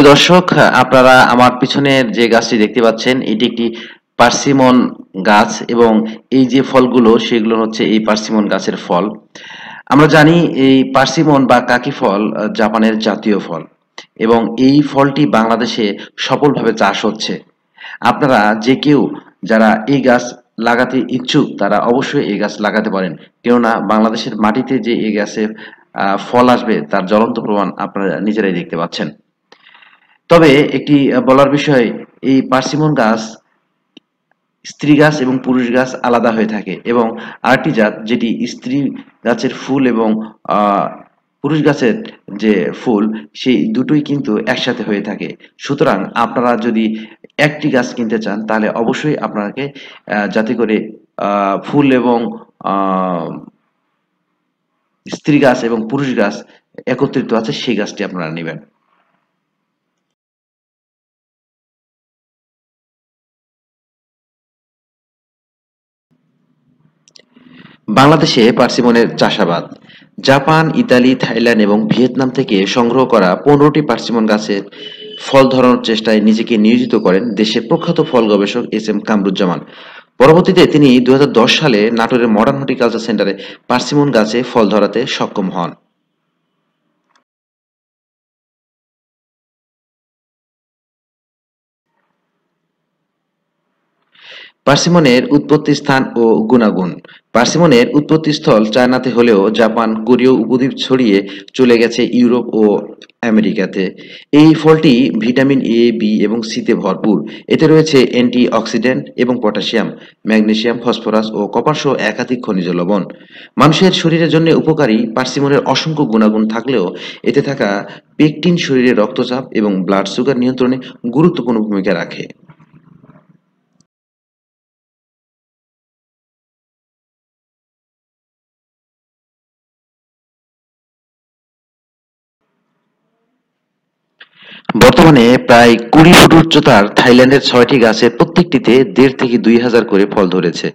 প্রিয় দর্শক আপনারা আমার পিছনের যে গাছটি দেখতে পাচ্ছেন এটি একটি পার্সিমন গাছ এবং এই যে ফলগুলো সেগুলো হচ্ছে এই পার্সিমন গাছের ফল আমরা জানি এই পার্সিমন বা কাকি ফল জাপানের জাতীয় ফল এবং এই ফলটি বাংলাদেশে সফলভাবে চাষ হচ্ছে আপনারা যে কেউ যারা এই গাছ লাগাতে ইচ্ছুক তারা অবশ্যই এই গাছ লাগাতে পারেন কেননা বাংলাদেশের মাটিতে যে এই গাছের ফল আসবে তার জ্বলন্ত প্রমাণ আপনারা নিজেরাই দেখতে পাচ্ছেন তবে একটি বলার বিষয় এই পার্সিমন গাছ স্ত্রী গাছ এবং পুরুষ গাছ আলাদা হয়ে থাকে এবং আরটি জাত যেটি স্ত্রী গাছের ফুল এবং পুরুষ গাছের যে ফুল সেই দুটোই কিন্তু একসাথে হয়ে থাকে সুতরাং আপনারা যদি একটি গাছ কিনতে চান তাহলে অবশ্যই আপনাকে যাতে করে ফুল এবং স্ত্রী গাছ এবং পুরুষ গাছ একত্রিত আছে সেই গাছটি আপনারা নেবেন বাংলাদেশে পার্সিমনের চাষাবাদ জাপান ইতালি থাইল্যান্ড এবং ভিয়েতনাম থেকে সংগ্রহ করা পনেরোটি পার্সিমন গাছের ফল ধরানোর চেষ্টায় নিজেকে নিয়োজিত করেন দেশের প্রখ্যাত ফল গবেষক এস এম কামরুজ্জামান পরবর্তীতে তিনি দু সালে নাটোরের মডার্ন হর্টিকালচার সেন্টারে পার্সিমন গাছে ফল ধরাতে সক্ষম হন পার্সিমনের উৎপত্তি স্থান ও গুণাগুণ পার্সিমনের উৎপত্তিস্থল চায়নাতে হলেও জাপান কোরীয় উপদ্বীপ ছড়িয়ে চলে গেছে ইউরোপ ও আমেরিকাতে এই ফলটি ভিটামিন এ বি এবং সিতে ভরপুর এতে রয়েছে অ্যান্টি অক্সিডেন্ট এবং পটাশিয়াম ম্যাগনেশিয়াম ফসফরাস ও কপার সহ একাধিক খনিজ লবণ মানুষের শরীরের জন্য উপকারী পার্সিমনের অসংখ্য গুণাগুণ থাকলেও এতে থাকা পেকটিন শরীরে রক্তচাপ এবং ব্লাড সুগার নিয়ন্ত্রণে গুরুত্বপূর্ণ ভূমিকা রাখে বর্তমানে প্রায় কুড়ি ফুট উচ্চতার থাইল্যান্ডের ছয়টি গাছে প্রত্যেকটিতে দেড় থেকে দুই হাজার করে ফল ধরেছে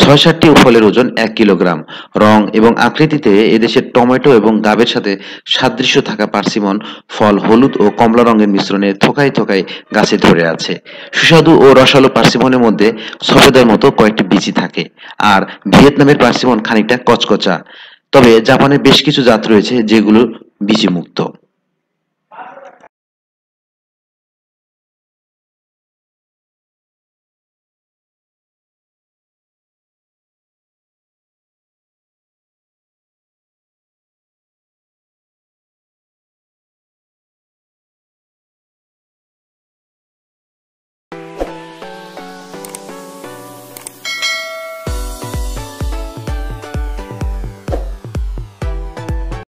ছয় সাতটি ফলের ওজন এক কিলোগ্রাম রং এবং আকৃতিতে এদেশের টমেটো এবং গাবের সাথে সাদৃশ্য থাকা পার্সিমন ফল হলুদ ও কমলা রঙের মিশ্রণে থোকায় থোকায় গাছে ধরে আছে সুস্বাদু ও রসালো পার্সিমনের মধ্যে সফেদের মতো কয়েকটি বিচি থাকে আর ভিয়েতনামের পার্সিমন খানিকটা কচকচা তবে জাপানের বেশ কিছু জাত রয়েছে যেগুলো মুক্ত